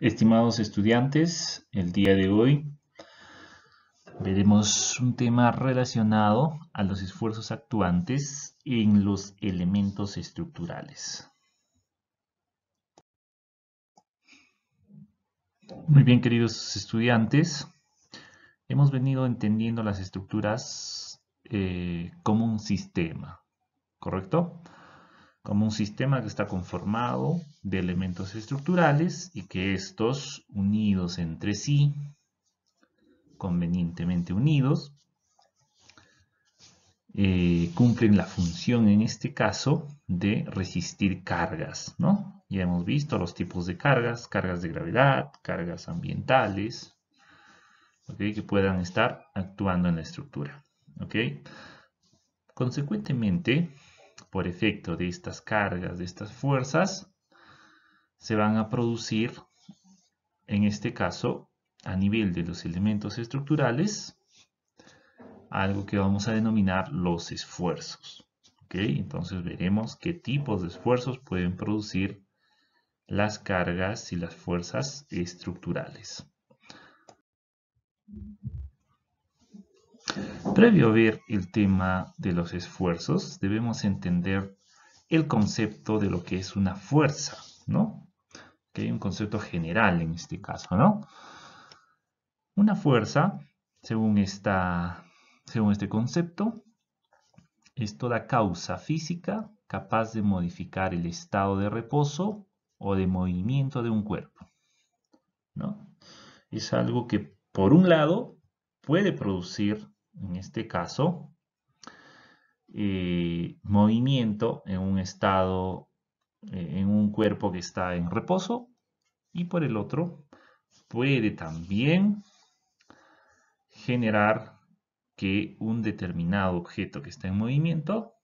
Estimados estudiantes, el día de hoy veremos un tema relacionado a los esfuerzos actuantes en los elementos estructurales. Muy bien, queridos estudiantes, hemos venido entendiendo las estructuras eh, como un sistema, ¿Correcto? como un sistema que está conformado de elementos estructurales y que estos unidos entre sí, convenientemente unidos, eh, cumplen la función en este caso de resistir cargas, ¿no? Ya hemos visto los tipos de cargas, cargas de gravedad, cargas ambientales, que puedan estar actuando en la estructura. ¿ok? Consecuentemente, por efecto de estas cargas, de estas fuerzas, se van a producir, en este caso, a nivel de los elementos estructurales, algo que vamos a denominar los esfuerzos. Entonces veremos qué tipos de esfuerzos pueden producir las cargas y las fuerzas estructurales. Previo a ver el tema de los esfuerzos, debemos entender el concepto de lo que es una fuerza, ¿no? Que hay un concepto general en este caso, ¿no? Una fuerza, según, según este concepto, es toda causa física capaz de modificar el estado de reposo o de movimiento de un cuerpo. ¿no? Es algo que, por un lado, puede producir en este caso, eh, movimiento en un estado, eh, en un cuerpo que está en reposo. Y por el otro, puede también generar que un determinado objeto que está en movimiento,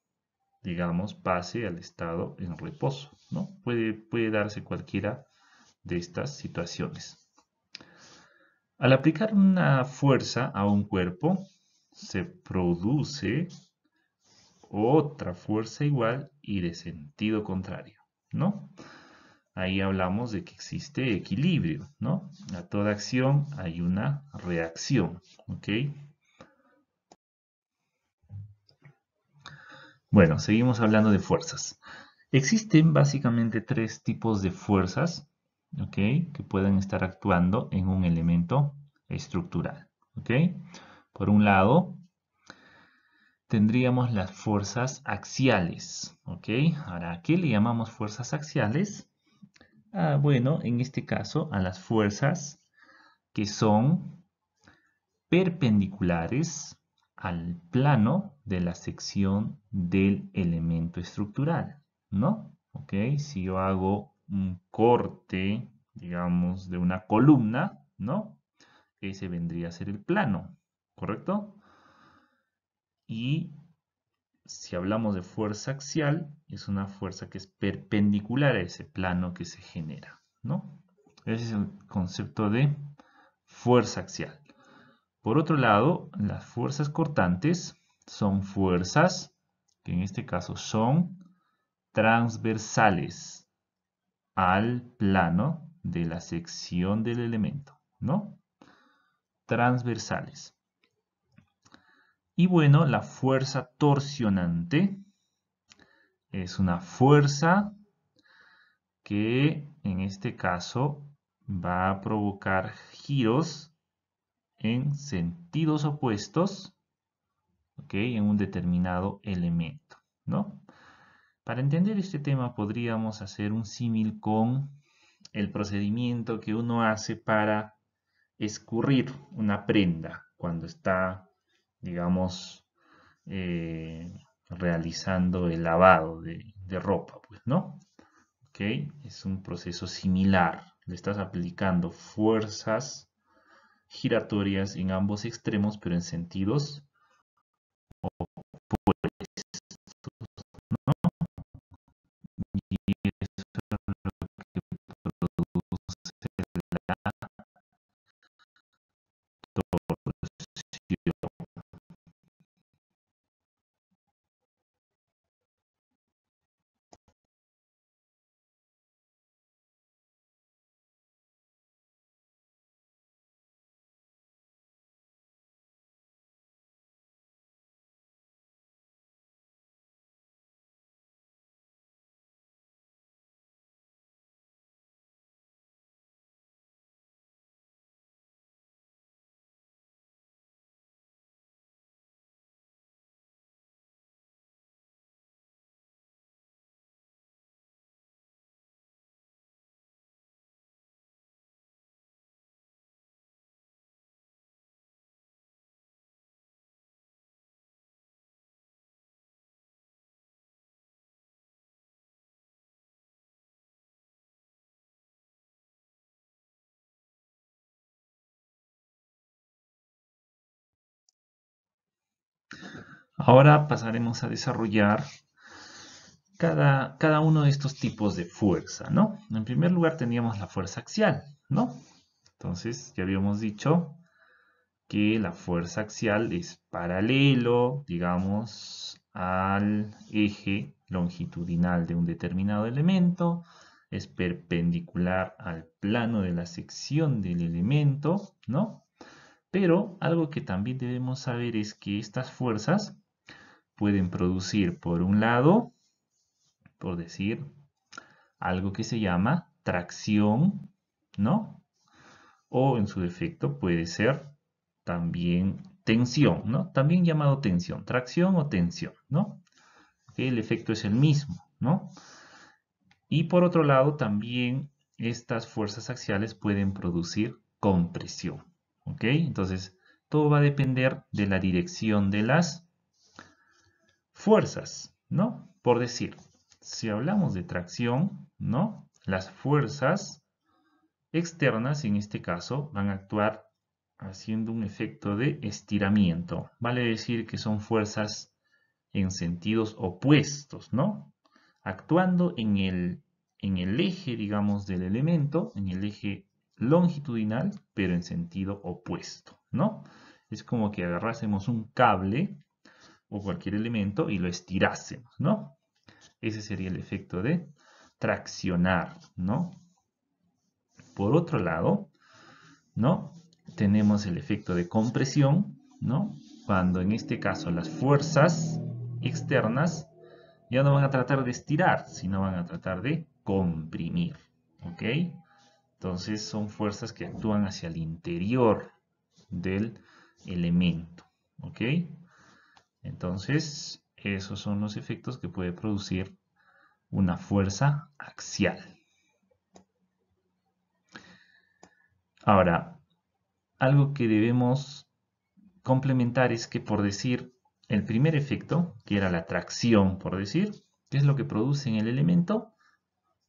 digamos, pase al estado en reposo. ¿no? Puede, puede darse cualquiera de estas situaciones. Al aplicar una fuerza a un cuerpo, se produce otra fuerza igual y de sentido contrario, ¿no? Ahí hablamos de que existe equilibrio, ¿no? A toda acción hay una reacción, ¿ok? Bueno, seguimos hablando de fuerzas. Existen básicamente tres tipos de fuerzas, Que pueden estar actuando en un elemento estructural, ¿ok? Por un lado, tendríamos las fuerzas axiales. ¿Ok? Ahora, ¿a qué le llamamos fuerzas axiales? Ah, bueno, en este caso, a las fuerzas que son perpendiculares al plano de la sección del elemento estructural, ¿no? ¿Ok? Si yo hago un corte, digamos, de una columna, ¿no? Ese vendría a ser el plano, ¿correcto? Y si hablamos de fuerza axial, es una fuerza que es perpendicular a ese plano que se genera, ¿no? Ese es el concepto de fuerza axial. Por otro lado, las fuerzas cortantes son fuerzas que en este caso son transversales al plano de la sección del elemento, ¿no? Transversales. Y bueno, la fuerza torsionante es una fuerza que en este caso va a provocar giros en sentidos opuestos ¿okay? en un determinado elemento. Para entender este tema podríamos hacer un símil con el procedimiento que uno hace para escurrir una prenda cuando está digamos, eh, realizando el lavado de, de, ropa, pues, ¿no? ¿Ok? Es un proceso similar. Le estás aplicando fuerzas giratorias en ambos extremos, pero en sentidos opuestos, Y eso es lo que Ahora pasaremos a desarrollar cada, cada, uno de estos tipos de fuerza, ¿no? En primer lugar teníamos la fuerza axial, ¿no? Entonces ya habíamos dicho que la fuerza axial es paralelo, digamos, al eje longitudinal de un determinado elemento, es perpendicular al plano de la sección del elemento, ¿no? Pero algo que también debemos saber es que estas fuerzas pueden producir, por un lado, por decir, algo que se llama tracción, ¿no? O en su defecto puede ser también tensión, ¿no? También llamado tensión, tracción o tensión, ¿no? el efecto es el mismo, ¿no? Y por otro lado, también estas fuerzas axiales pueden producir compresión, ¿ok? Entonces, todo va a depender de la dirección de las fuerzas, ¿no? Por decir, si hablamos de tracción, ¿no? Las fuerzas externas, en este caso, van a actuar haciendo un efecto de estiramiento. Vale decir que son fuerzas en sentidos opuestos, ¿no? Actuando en el, en el eje, digamos, del elemento, en el eje longitudinal, pero en sentido opuesto, ¿no? Es como que agarrásemos un cable o cualquier elemento y lo estirásemos, ¿no? Ese sería el efecto de traccionar, ¿no? Por otro lado, ¿no? Tenemos el efecto de compresión, ¿no? Cuando en este caso las fuerzas externas ya no van a tratar de estirar, sino van a tratar de comprimir, ¿ok? Entonces son fuerzas que actúan hacia el interior del elemento, ¿ok? Entonces, esos son los efectos que puede producir una fuerza axial. Ahora, algo que debemos complementar es que por decir el primer efecto, que era la tracción, por decir, qué es lo que produce en el elemento,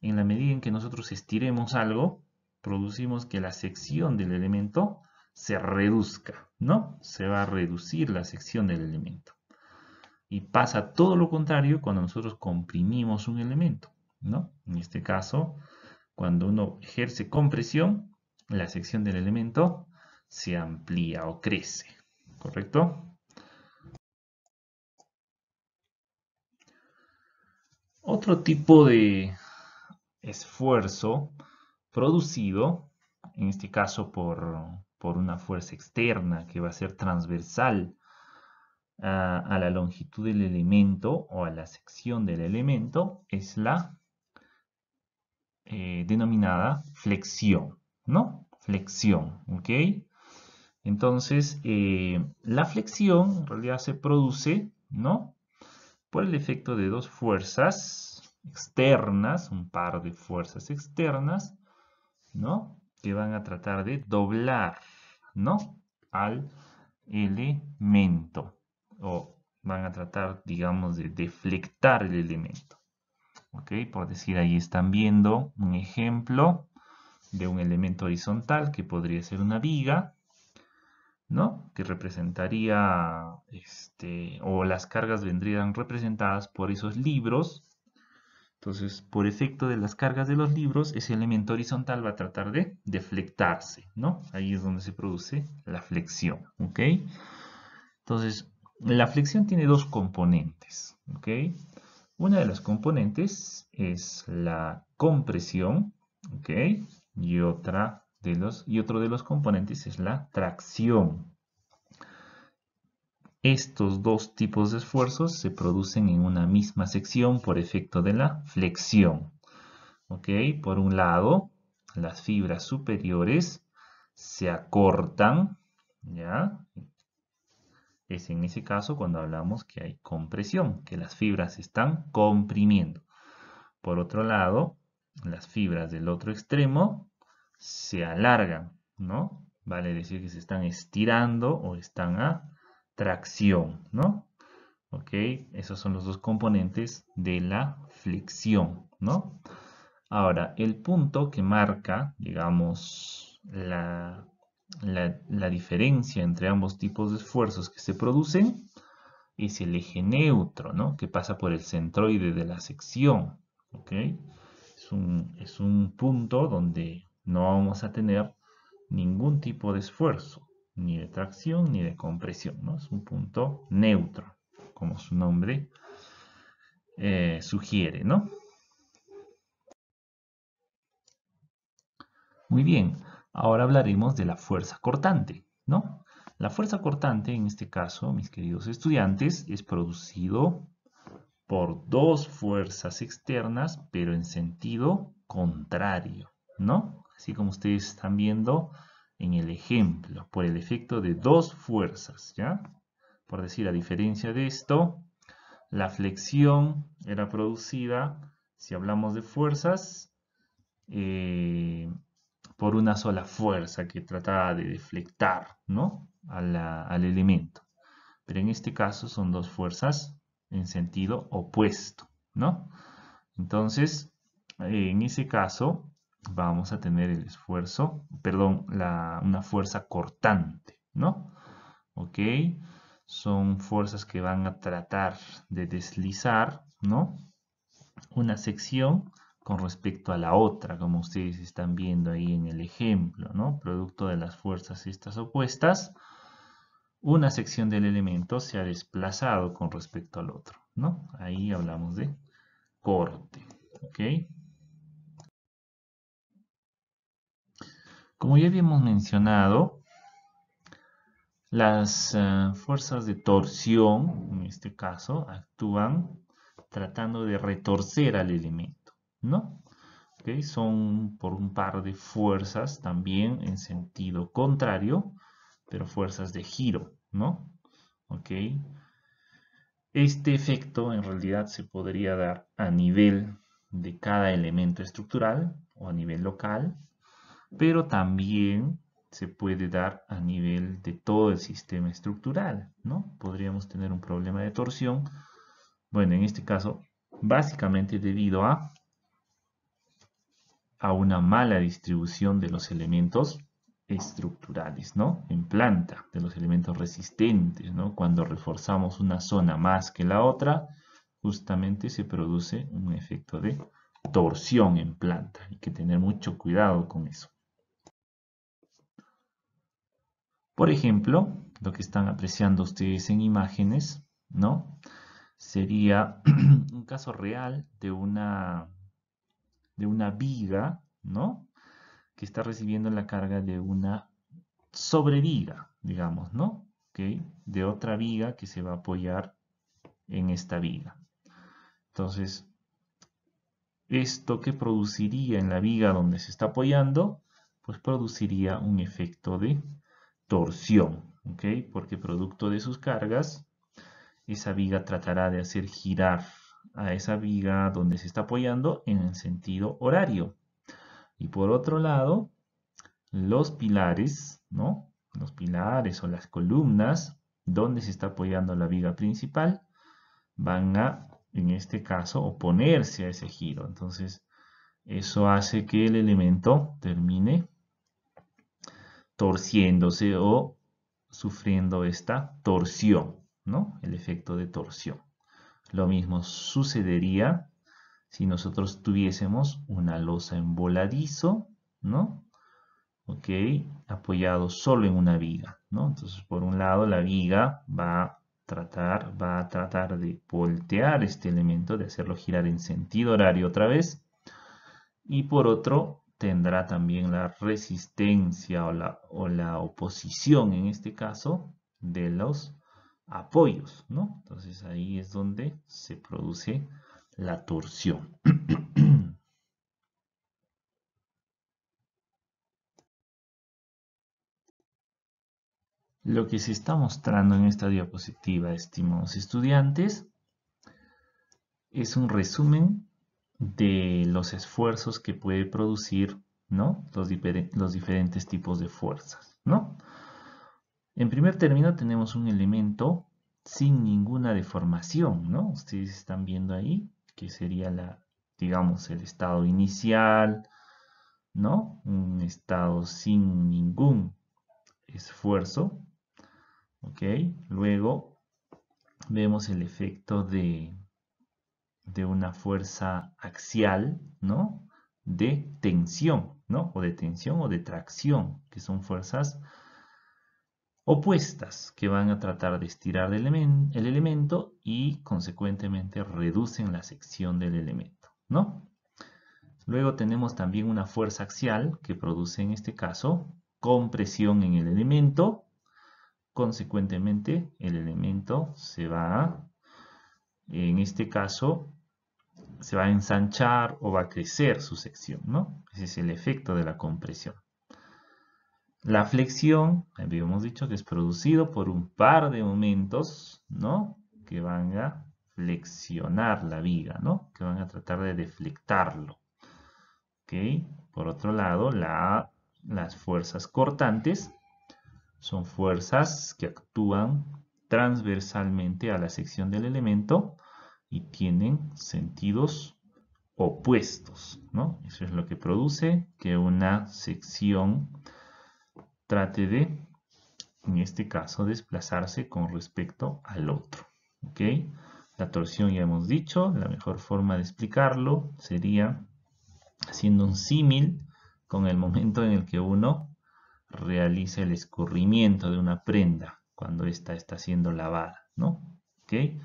en la medida en que nosotros estiremos algo, producimos que la sección del elemento se reduzca, ¿no? Se va a reducir la sección del elemento. Y pasa todo lo contrario cuando nosotros comprimimos un elemento, ¿no? En este caso, cuando uno ejerce compresión, la sección del elemento se amplía o crece, ¿correcto? Otro tipo de esfuerzo producido, en este caso por, por una fuerza externa que va a ser transversal a, la longitud del elemento o a la sección del elemento es la eh, denominada flexión, ¿no? Flexión, ¿ok? Entonces, eh, la flexión en realidad se produce, ¿no? Por el efecto de dos fuerzas externas, un par de fuerzas externas, ¿no? Que van a tratar de doblar, ¿no? Al elemento o van a tratar, digamos, de deflectar el elemento. ¿Ok? Por decir, ahí están viendo un ejemplo de un elemento horizontal que podría ser una viga, ¿no? Que representaría, este, o las cargas vendrían representadas por esos libros. Entonces, por efecto de las cargas de los libros, ese elemento horizontal va a tratar de deflectarse, ¿no? Ahí es donde se produce la flexión, ¿ok? Entonces, la flexión tiene dos componentes, ¿ok? Una de las componentes es la compresión, ¿ok? Y, otra de los, y otro de los componentes es la tracción. Estos dos tipos de esfuerzos se producen en una misma sección por efecto de la flexión. ¿Ok? Por un lado, las fibras superiores se acortan, ¿ya? es en ese caso cuando hablamos que hay compresión, que las fibras se están comprimiendo. Por otro lado, las fibras del otro extremo se alargan, ¿no? Vale decir que se están estirando o están a tracción, ¿no? ¿Ok? Esos son los dos componentes de la flexión, ¿no? Ahora, el punto que marca, digamos, la la, diferencia entre ambos tipos de esfuerzos que se producen es el eje neutro, ¿no? Que pasa por el centroide de la sección, Es un, punto donde no vamos a tener ningún tipo de esfuerzo, ni de tracción ni de compresión, ¿no? Es un punto neutro, como su nombre eh, sugiere, ¿no? Muy bien. Ahora hablaremos de la fuerza cortante, ¿no? La fuerza cortante, en este caso, mis queridos estudiantes, es producido por dos fuerzas externas, pero en sentido contrario, ¿no? Así como ustedes están viendo en el ejemplo, por el efecto de dos fuerzas, ¿ya? Por decir, a diferencia de esto, la flexión era producida, si hablamos de fuerzas, eh, por una sola fuerza que trataba de deflectar ¿no? al elemento. Pero en este caso son dos fuerzas en sentido opuesto, ¿no? Entonces, en ese caso, vamos a tener el esfuerzo, perdón, una fuerza cortante, ¿no? ¿Ok? Son fuerzas que van a tratar de deslizar, ¿no? Una sección con respecto a la otra, como ustedes están viendo ahí en el ejemplo, ¿no? Producto de las fuerzas estas opuestas, una sección del elemento se ha desplazado con respecto al otro, ¿no? Ahí hablamos de corte, ¿ok? Como ya habíamos mencionado, las eh, fuerzas de torsión, en este caso, actúan tratando de retorcer al elemento. ¿no? son por un par de fuerzas también en sentido contrario, pero fuerzas de giro, ¿no? ¿Ok? Este efecto en realidad se podría dar a nivel de cada elemento estructural o a nivel local, pero también se puede dar a nivel de todo el sistema estructural, ¿no? Podríamos tener un problema de torsión, bueno, en este caso, básicamente debido a a una mala distribución de los elementos estructurales, ¿no? En planta, de los elementos resistentes, ¿no? Cuando reforzamos una zona más que la otra, justamente se produce un efecto de torsión en planta. Hay que tener mucho cuidado con eso. Por ejemplo, lo que están apreciando ustedes en imágenes, ¿no? Sería un caso real de una de una viga, ¿no? Que está recibiendo la carga de una sobreviga, digamos, ¿no? ¿Okay? De otra viga que se va a apoyar en esta viga. Entonces, esto que produciría en la viga donde se está apoyando, pues produciría un efecto de torsión, ¿ok? Porque producto de sus cargas, esa viga tratará de hacer girar a esa viga donde se está apoyando en el sentido horario. Y por otro lado, los pilares, ¿no? Los pilares o las columnas donde se está apoyando la viga principal van a, en este caso, oponerse a ese giro. Entonces, eso hace que el elemento termine torciéndose o sufriendo esta torsión, ¿no? El efecto de torsión. Lo mismo sucedería si nosotros tuviésemos una losa en voladizo, ¿no? ¿Ok? Apoyado solo en una viga, ¿no? Entonces, por un lado, la viga va a tratar, va a tratar de voltear este elemento, de hacerlo girar en sentido horario otra vez. Y por otro, tendrá también la resistencia o la, o la oposición, en este caso, de los apoyos, ¿no? Entonces ahí es donde se produce la torsión. Lo que se está mostrando en esta diapositiva, estimados estudiantes, es un resumen de los esfuerzos que puede producir ¿no? los, los diferentes tipos de fuerzas. ¿no? En primer término tenemos un elemento sin ninguna deformación, ¿no? Ustedes están viendo ahí que sería la, digamos, el estado inicial, ¿no? Un estado sin ningún esfuerzo, ¿ok? Luego vemos el efecto de, de una fuerza axial, ¿no? De tensión, ¿no? O de tensión o de tracción, que son fuerzas opuestas que van a tratar de estirar el, elemento y consecuentemente reducen la sección del elemento, ¿no? Luego tenemos también una fuerza axial que produce en este caso compresión en el elemento. Consecuentemente, el elemento se va, en este caso, se va a ensanchar o va a crecer su sección, ¿no? Ese es el efecto de la compresión. La flexión, habíamos dicho que es producido por un par de momentos, ¿no? Que van a flexionar la viga, ¿no? Que van a tratar de deflectarlo. ¿Ok? Por otro lado, las fuerzas cortantes son fuerzas que actúan transversalmente a la sección del elemento y tienen sentidos opuestos, ¿no? Eso es lo que produce que una sección trate de, en este caso, desplazarse con respecto al otro. ¿Ok? La torsión ya hemos dicho, la mejor forma de explicarlo sería haciendo un símil con el momento en el que uno realiza el escurrimiento de una prenda cuando ésta está siendo lavada, ¿no? ¿Ok?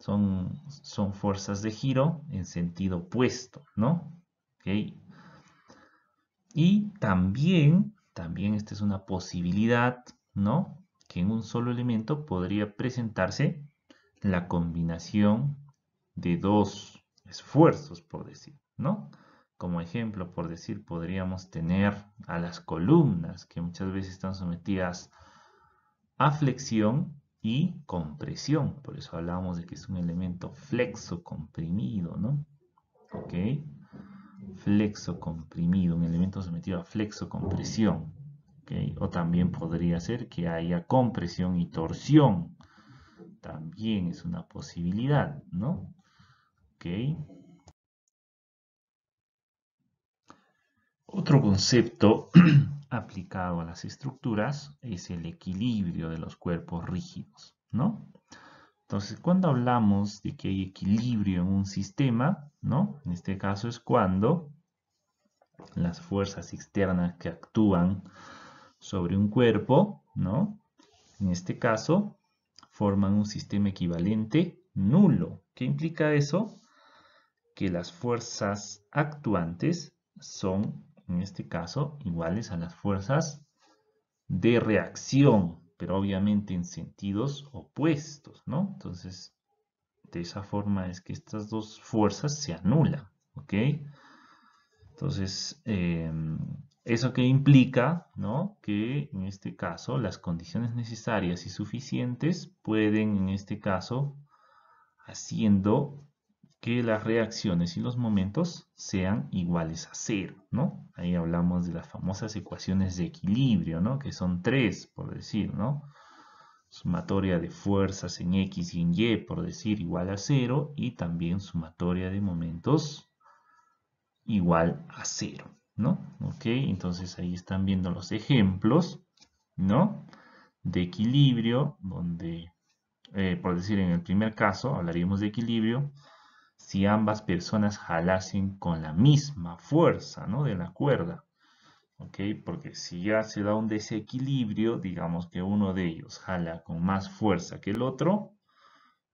Son, son fuerzas de giro en sentido opuesto, ¿no? ¿Ok? Y también también esta es una posibilidad, ¿no? Que en un solo elemento podría presentarse la combinación de dos esfuerzos, por decir, ¿no? Como ejemplo, por decir, podríamos tener a las columnas que muchas veces están sometidas a flexión y compresión. Por eso hablábamos de que es un elemento flexo, comprimido, ¿no? ¿Ok? flexo comprimido, un elemento sometido a flexo compresión. O también podría ser que haya compresión y torsión. También es una posibilidad, ¿no? ¿Okay? Otro concepto aplicado a las estructuras es el equilibrio de los cuerpos rígidos, ¿no? Entonces, cuando hablamos de que hay equilibrio en un sistema, ¿no? En este caso es cuando las fuerzas externas que actúan sobre un cuerpo, ¿no? En este caso, forman un sistema equivalente nulo. ¿Qué implica eso? Que las fuerzas actuantes son, en este caso, iguales a las fuerzas de reacción, pero obviamente en sentidos opuestos, ¿no? Entonces, de esa forma es que estas dos fuerzas se anulan, ¿ok? Entonces, em, eso que implica, ¿no? Que en este caso las condiciones necesarias y suficientes pueden, en este caso, haciendo que las reacciones y los momentos sean iguales a cero, ¿no? Ahí hablamos de las famosas ecuaciones de equilibrio, ¿no? Que son tres, por decir, ¿no? Sumatoria de fuerzas en X y en Y, por decir, igual a cero. Y también sumatoria de momentos igual a cero, ¿no? Ok, entonces ahí están viendo los ejemplos, ¿no? De equilibrio, donde, eh, por decir, en el primer caso hablaríamos de equilibrio, si ambas personas jalasen con la misma fuerza ¿no? de la cuerda. ¿ok? Porque si ya se da un desequilibrio, digamos que uno de ellos jala con más fuerza que el otro,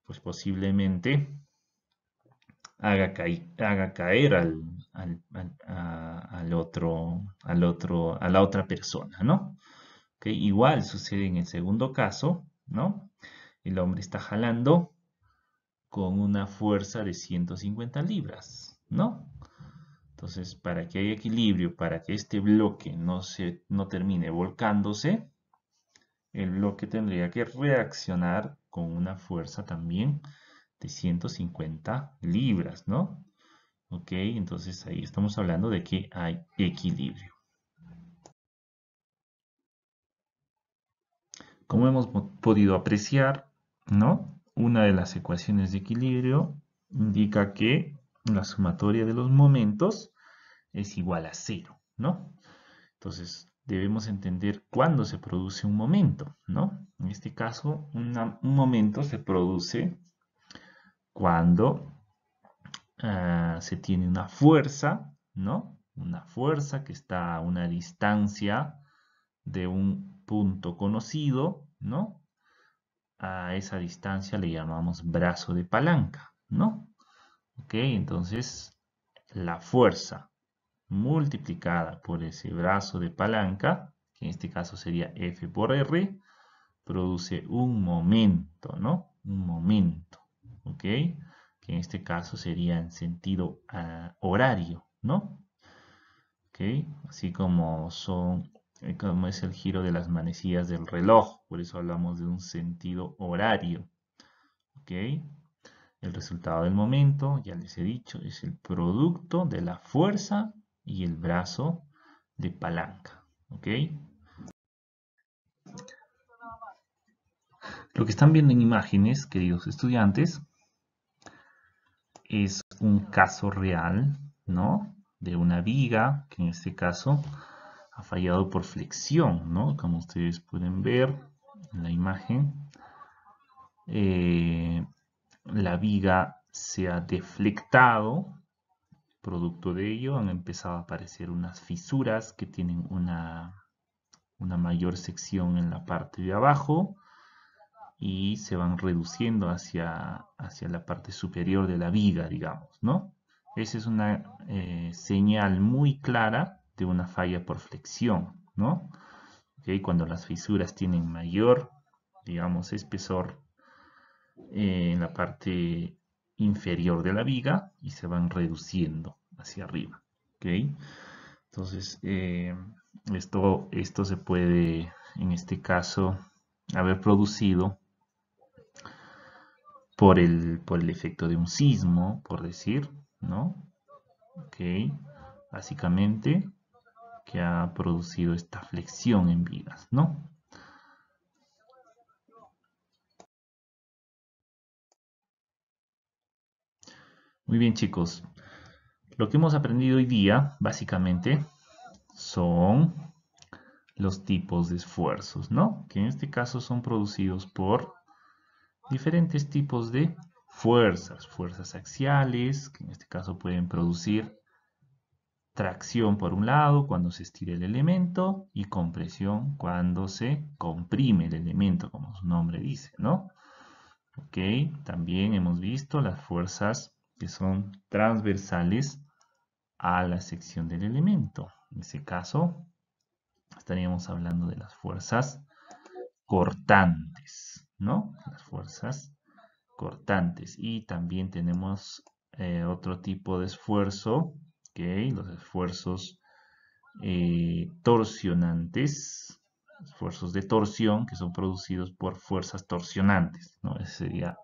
pues posiblemente haga, caer al, otro, al otro, a la otra persona, ¿no? ¿Okay? Igual sucede en el segundo caso, ¿no? El hombre está jalando con una fuerza de 150 libras, ¿no? Entonces, para que haya equilibrio, para que este bloque no, se, no termine volcándose, el bloque tendría que reaccionar con una fuerza también de 150 libras, ¿no? Ok, entonces ahí estamos hablando de que hay equilibrio. Como hemos podido apreciar, ¿no? una de las ecuaciones de equilibrio indica que la sumatoria de los momentos es igual a cero, ¿no? Entonces, debemos entender cuándo se produce un momento, ¿no? En este caso, un momento se produce cuando ah, se tiene una fuerza, ¿no? Una fuerza que está a una distancia de un punto conocido, ¿no? a esa distancia le llamamos brazo de palanca, ¿no? Ok, entonces la fuerza multiplicada por ese brazo de palanca, que en este caso sería F por R, produce un momento, ¿no? Un momento, ¿ok? Que en este caso sería en sentido ah, horario, ¿no? ¿Ok? Así como son eh, como es el giro de las manecillas del reloj, por eso hablamos de un sentido horario. El resultado del momento, ya les he dicho, es el producto de la fuerza y el brazo de palanca. ¿Ok? Lo que están viendo en imágenes, queridos estudiantes, es un caso real, ¿no? De una viga, que en este caso ha fallado por flexión, ¿no? Como ustedes pueden ver en la imagen, eh, la viga se ha deflectado, producto de ello han empezado a aparecer unas fisuras que tienen una, una mayor sección en la parte de abajo y se van reduciendo hacia, hacia la parte superior de la viga, digamos, ¿no? Esa es una eh, señal muy clara de una falla por flexión, ¿no? ¿Okay? Cuando las fisuras tienen mayor, digamos, espesor eh, en la parte inferior de la viga y se van reduciendo hacia arriba, ¿ok? Entonces, eh, esto, esto se puede, en este caso, haber producido por el, por el efecto de un sismo, por decir, ¿no? Ok, básicamente que ha producido esta flexión en vidas, ¿no? Muy bien chicos, lo que hemos aprendido hoy día básicamente son los tipos de esfuerzos, ¿no? Que en este caso son producidos por diferentes tipos de fuerzas, fuerzas axiales, que en este caso pueden producir Tracción por un lado cuando se estira el elemento y compresión cuando se comprime el elemento, como su nombre dice, ¿no? Ok, también hemos visto las fuerzas que son transversales a la sección del elemento. En ese caso, estaríamos hablando de las fuerzas cortantes, ¿no? Las fuerzas cortantes. Y también tenemos eh, otro tipo de esfuerzo los esfuerzos eh, torsionantes, esfuerzos de torsión que son producidos por fuerzas torsionantes, ¿no? ese sería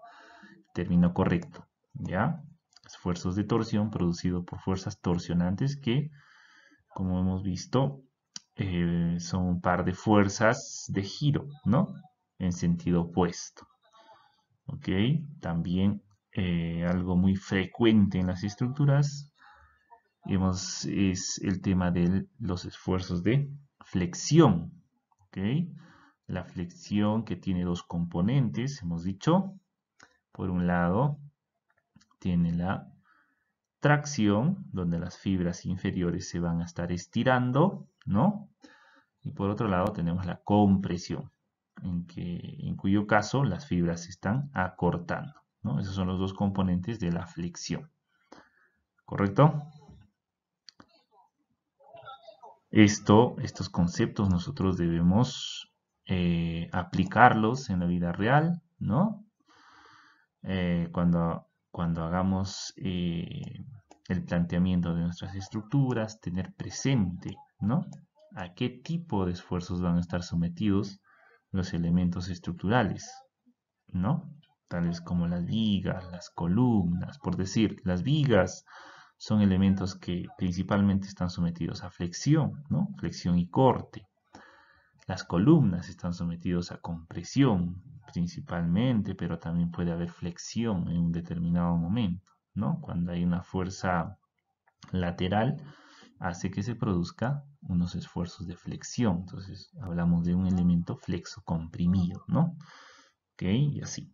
el término correcto, ¿ya? Esfuerzos de torsión producidos por fuerzas torsionantes que, como hemos visto, eh, son un par de fuerzas de giro, ¿no? En sentido opuesto. ¿Ok? También eh, algo muy frecuente en las estructuras hemos, es el tema de los esfuerzos de flexión. La flexión que tiene dos componentes, hemos dicho. Por un lado, tiene la tracción, donde las fibras inferiores se van a estar estirando, ¿no? Y por otro lado tenemos la compresión, en, que, en cuyo caso las fibras se están acortando, ¿no? Esos son los dos componentes de la flexión, ¿correcto? Esto, estos conceptos nosotros debemos eh, aplicarlos en la vida real, ¿no? Eh, cuando, hagamos eh, el planteamiento de nuestras estructuras, tener presente, ¿no? A qué tipo de esfuerzos van a estar sometidos los elementos estructurales, ¿no? Tales como las vigas, las columnas, por decir, las vigas, son elementos que principalmente están sometidos a flexión, ¿no? Flexión y corte. Las columnas están sometidos a compresión principalmente, pero también puede haber flexión en un determinado momento, ¿no? Cuando hay una fuerza lateral hace que se produzca unos esfuerzos de flexión. Entonces hablamos de un elemento flexo comprimido, ¿no? Ok, y así.